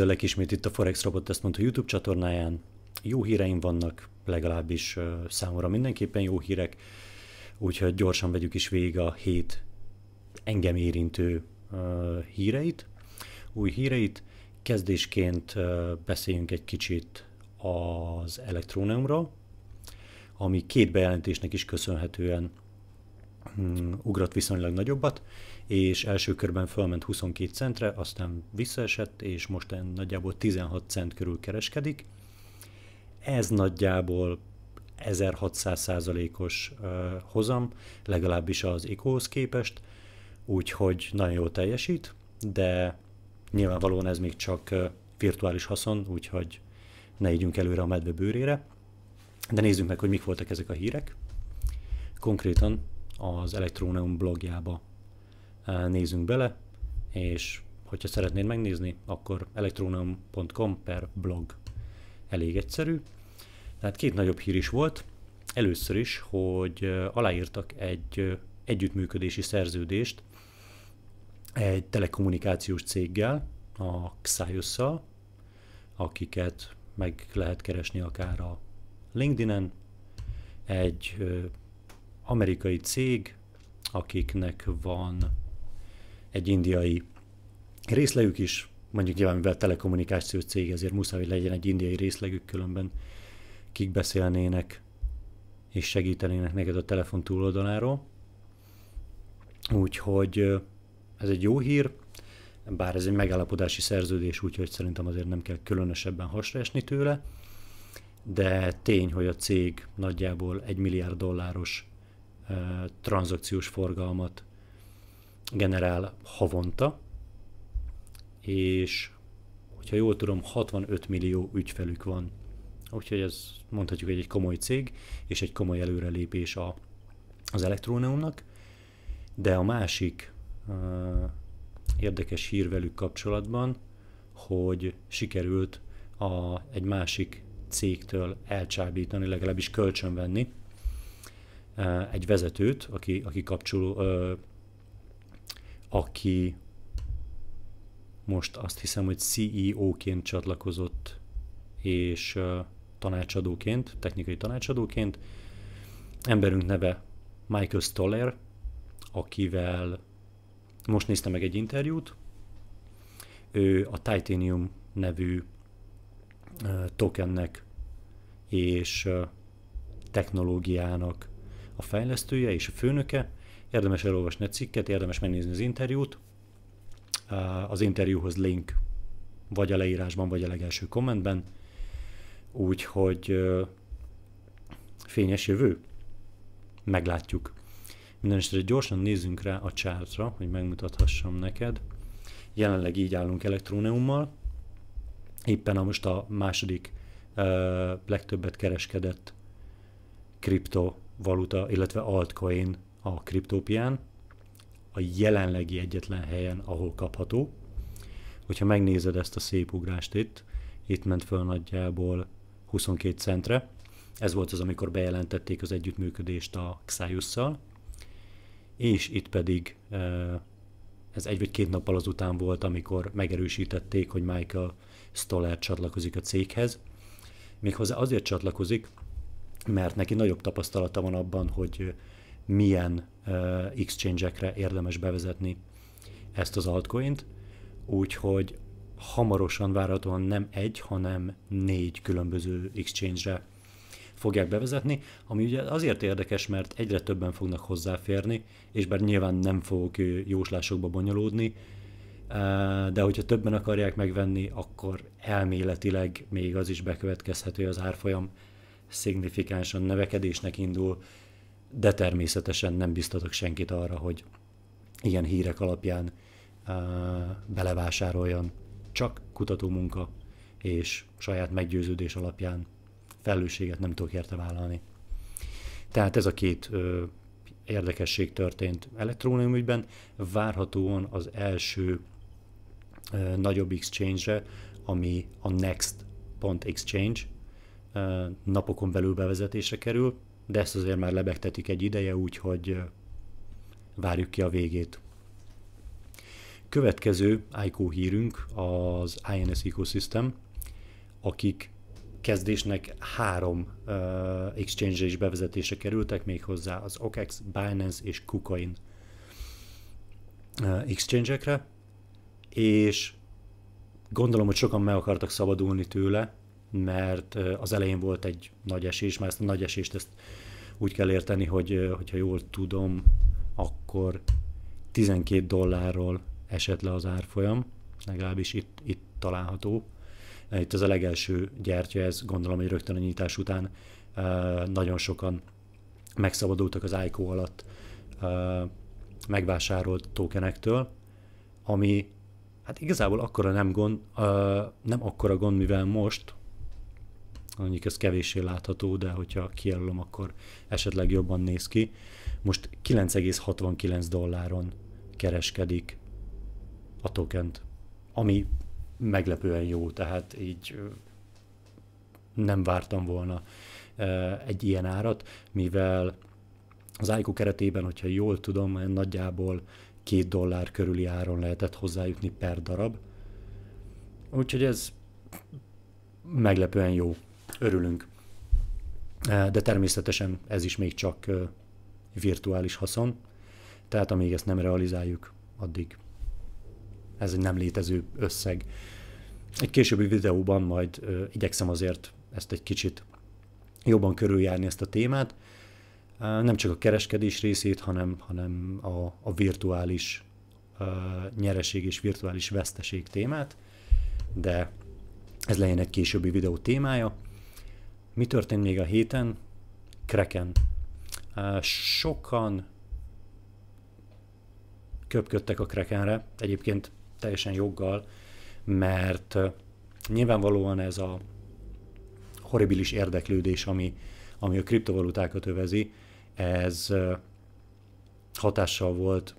Üdvözöllek ismét itt a Forex Robot ezt mondta YouTube csatornáján. Jó híreim vannak, legalábbis számomra mindenképpen jó hírek, úgyhogy gyorsan vegyük is végig a hét engem érintő híreit, új híreit. Kezdésként beszéljünk egy kicsit az elektróneumra, ami két bejelentésnek is köszönhetően mm, ugrott viszonylag nagyobbat és első körben felment 22 centre, aztán visszaesett, és most nagyjából 16 cent körül kereskedik. Ez nagyjából 1600%-os hozam, legalábbis az ICO-hoz képest, úgyhogy nagyon jól teljesít, de nyilvánvalóan ez még csak virtuális haszon, úgyhogy ne ígyünk előre a medve bőrére. De nézzük meg, hogy mik voltak ezek a hírek. Konkrétan az Electronium blogjába nézzünk bele, és hogyha szeretnéd megnézni, akkor elektronom.com per blog. Elég egyszerű. Tehát két nagyobb hír is volt. Először is, hogy aláírtak egy együttműködési szerződést egy telekommunikációs céggel, a xaios akiket meg lehet keresni akár a LinkedIn-en. Egy amerikai cég, akiknek van egy indiai részlegük is, mondjuk nyilván mivel telekommunikációs cég, ezért muszáj, hogy legyen egy indiai részlegük, különben kik beszélnének és segítenének neked a telefon túloldaláról. Úgyhogy ez egy jó hír, bár ez egy megállapodási szerződés, úgyhogy szerintem azért nem kell különösebben hasra esni tőle, de tény, hogy a cég nagyjából egy milliárd dolláros uh, tranzakciós forgalmat generál havonta, és hogyha jól tudom, 65 millió ügyfelük van. Úgyhogy ez mondhatjuk, hogy egy komoly cég, és egy komoly előrelépés a, az elektróneumnak. De a másik uh, érdekes hír velük kapcsolatban, hogy sikerült a, egy másik cégtől elcsábítani, legalábbis kölcsönvenni uh, egy vezetőt, aki, aki kapcsoló, uh, aki most azt hiszem, hogy CEO-ként csatlakozott, és tanácsadóként, technikai tanácsadóként. Emberünk neve Michael Stoller, akivel most néztem meg egy interjút. Ő a Titanium nevű tokennek és technológiának a fejlesztője és a főnöke, Érdemes elolvasni a cikket, érdemes megnézni az interjút. Az interjúhoz link vagy a leírásban, vagy a legelső kommentben. Úgyhogy fényes jövő. Meglátjuk. Mindenesetre gyorsan nézzünk rá a csártra, hogy megmutathassam neked. Jelenleg így állunk elektróneummal. Éppen a most a második legtöbbet kereskedett kriptovaluta, illetve altcoin a kriptópián, a jelenlegi egyetlen helyen, ahol kapható. Hogyha megnézed ezt a szép ugrást itt, itt ment föl nagyjából 22 centre. Ez volt az, amikor bejelentették az együttműködést a Xayus-szal. és itt pedig ez egy vagy két nappal azután volt, amikor megerősítették, hogy Michael Stoller csatlakozik a céghez. Méghozzá azért csatlakozik, mert neki nagyobb tapasztalata van abban, hogy milyen eh, exchange-ekre érdemes bevezetni ezt az altcoint, úgyhogy hamarosan várhatóan nem egy, hanem négy különböző exchange-re fogják bevezetni, ami ugye azért érdekes, mert egyre többen fognak hozzáférni, és bár nyilván nem fogok eh, jóslásokba bonyolódni, eh, de hogyha többen akarják megvenni, akkor elméletileg még az is bekövetkezhető, hogy az árfolyam szignifikánsan növekedésnek indul, de természetesen nem biztatok senkit arra, hogy ilyen hírek alapján uh, belevásároljon. Csak munka és saját meggyőződés alapján felelősséget nem tudok érte vállalni. Tehát ez a két ö, érdekesség történt elektronium ügyben. Várhatóan az első ö, nagyobb exchange-re, ami a Next.exchange napokon belül bevezetésre kerül, de ezt azért már lebegtetik egy ideje, úgyhogy várjuk ki a végét. Következő ICO hírünk az INS Ecosystem, akik kezdésnek három uh, exchange is bevezetése kerültek, méghozzá az OKEX, Binance és KuCoin uh, exchange-ekre, és gondolom, hogy sokan meg akartak szabadulni tőle, mert az elején volt egy nagy esés, mert ezt a nagy esést ezt úgy kell érteni, hogy hogyha jól tudom, akkor 12 dollárról esett le az árfolyam, legalábbis itt, itt található. Itt az a legelső gyertya, ez gondolom, hogy rögtön a nyitás után nagyon sokan megszabadultak az ICO alatt megvásárolt tokenektől, ami hát igazából akkora nem gond, nem akkora gond, mivel most Mondjuk ez kevéssé látható, de hogyha kijelölöm, akkor esetleg jobban néz ki. Most 9,69 dolláron kereskedik a tokent, ami meglepően jó, tehát így nem vártam volna egy ilyen árat, mivel az ICO keretében, hogyha jól tudom, nagyjából két dollár körüli áron lehetett hozzájutni per darab. Úgyhogy ez meglepően jó örülünk. Eh, de természetesen ez is még csak eh, virtuális haszon, tehát amíg ezt nem realizáljuk, addig ez egy nem létező összeg. Egy későbbi videóban majd eh, igyekszem azért ezt egy kicsit jobban körüljárni ezt a témát, nem csak a kereskedés részét, hanem, hanem a, a virtuális a nyereség és virtuális veszteség témát, de ez legyen egy későbbi videó témája. Mi történt még a héten? Kreken. Sokan köpködtek a Krekenre, egyébként teljesen joggal, mert nyilvánvalóan ez a horribilis érdeklődés, ami, ami a kriptovalutákat övezi, ez hatással volt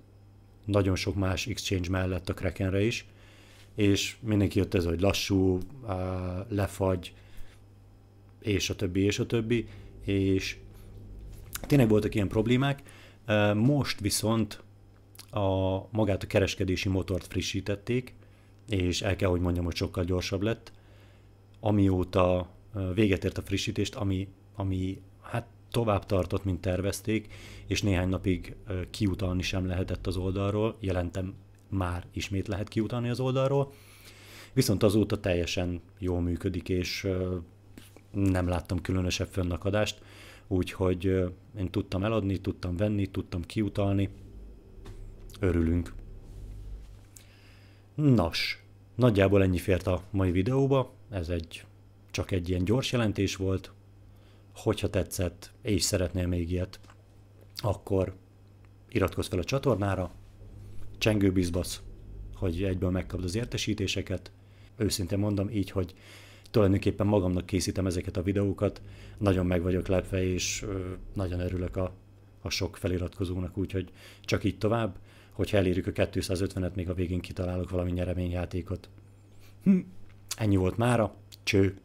nagyon sok más exchange mellett a Krakenre is, és mindenki jött ez, hogy lassú, lefagy, és a többi, és a többi, és tényleg voltak ilyen problémák. Most viszont a magát a kereskedési motort frissítették, és el kell, hogy mondjam, hogy sokkal gyorsabb lett, amióta véget ért a frissítést, ami, ami hát tovább tartott, mint tervezték, és néhány napig kiutalni sem lehetett az oldalról, jelentem már ismét lehet kiutalni az oldalról, viszont azóta teljesen jól működik, és nem láttam különösebb fönnakadást, úgyhogy én tudtam eladni, tudtam venni, tudtam kiutalni. Örülünk. Nos, nagyjából ennyi fért a mai videóba, ez egy csak egy ilyen gyors jelentés volt. Hogyha tetszett, és szeretnél még ilyet, akkor iratkozz fel a csatornára, bizbasz, hogy egyből megkapd az értesítéseket. Őszintén mondom így, hogy tulajdonképpen magamnak készítem ezeket a videókat, nagyon meg vagyok lepve, és nagyon örülök a, a sok feliratkozónak, úgyhogy csak így tovább, hogyha elérjük a 250-et, még a végén kitalálok valami nyereményjátékot. Hm, ennyi volt mára, cső!